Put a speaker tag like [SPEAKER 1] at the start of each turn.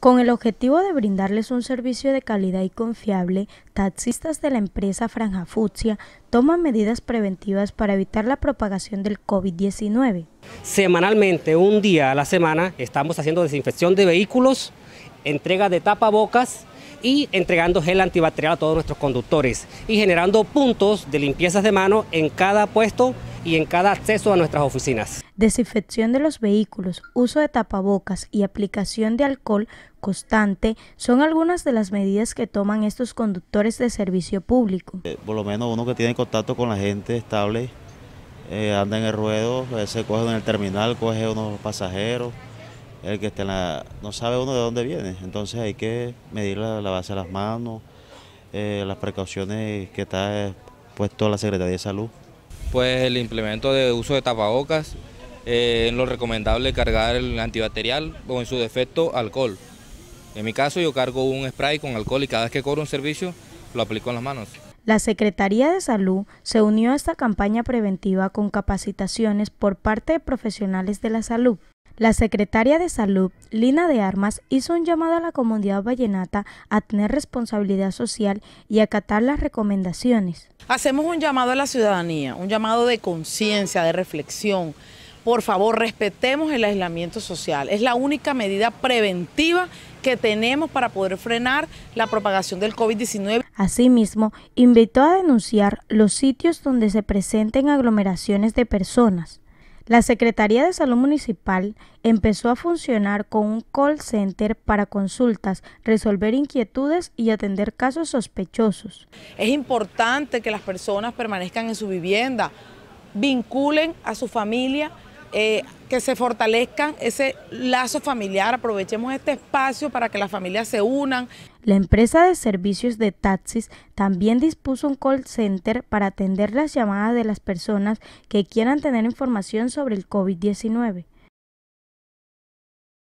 [SPEAKER 1] Con el objetivo de brindarles un servicio de calidad y confiable, taxistas de la empresa Franja Futsia toman medidas preventivas para evitar la propagación del COVID-19.
[SPEAKER 2] Semanalmente, un día a la semana, estamos haciendo desinfección de vehículos, entrega de tapabocas y entregando gel antibacterial a todos nuestros conductores y generando puntos de limpieza de mano en cada puesto y en cada acceso a nuestras oficinas.
[SPEAKER 1] Desinfección de los vehículos, uso de tapabocas y aplicación de alcohol constante son algunas de las medidas que toman estos conductores de servicio público.
[SPEAKER 3] Eh, por lo menos uno que tiene contacto con la gente estable, eh, anda en el ruedo, se coge en el terminal, coge unos pasajeros, el que está en la, no sabe uno de dónde viene, entonces hay que medir la, la base de las manos, eh, las precauciones que está puesto la Secretaría de Salud
[SPEAKER 4] pues el implemento de uso de tapabocas, eh, es lo recomendable cargar el antibacterial o en su defecto alcohol. En mi caso yo cargo un spray con alcohol y cada vez que cobro un servicio lo aplico en las manos.
[SPEAKER 1] La Secretaría de Salud se unió a esta campaña preventiva con capacitaciones por parte de profesionales de la salud. La secretaria de Salud, Lina de Armas, hizo un llamado a la comunidad vallenata a tener responsabilidad social y acatar las recomendaciones.
[SPEAKER 5] Hacemos un llamado a la ciudadanía, un llamado de conciencia, de reflexión. Por favor, respetemos el aislamiento social. Es la única medida preventiva que tenemos para poder frenar la propagación del COVID-19.
[SPEAKER 1] Asimismo, invitó a denunciar los sitios donde se presenten aglomeraciones de personas la Secretaría de Salud Municipal empezó a funcionar con un call center para consultas, resolver inquietudes y atender casos sospechosos.
[SPEAKER 5] Es importante que las personas permanezcan en su vivienda, vinculen a su familia eh, que se fortalezcan ese lazo familiar. Aprovechemos este espacio para que las familias se unan.
[SPEAKER 1] La empresa de servicios de taxis también dispuso un call center para atender las llamadas de las personas que quieran tener información sobre el COVID-19.